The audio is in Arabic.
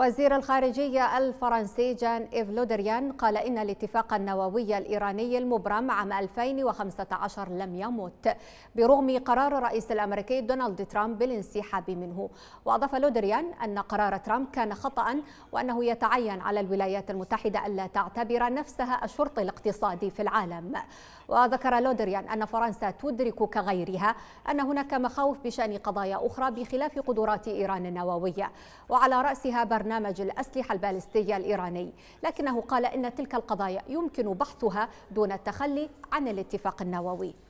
وزير الخارجية الفرنسي جان إيف لودريان قال إن الاتفاق النووي الإيراني المبرم عام 2015 لم يمت برغم قرار الرئيس الأمريكي دونالد ترامب بالانسحاب منه وأضاف لودريان أن قرار ترامب كان خطأ وأنه يتعين على الولايات المتحدة ألا تعتبر نفسها الشرط الاقتصادي في العالم وذكر لودريان أن فرنسا تدرك كغيرها أن هناك مخاوف بشأن قضايا أخرى بخلاف قدرات إيران النووية وعلى رأسها برنامج برنامج الأسلحة البالستية الإيراني لكنه قال إن تلك القضايا يمكن بحثها دون التخلي عن الاتفاق النووي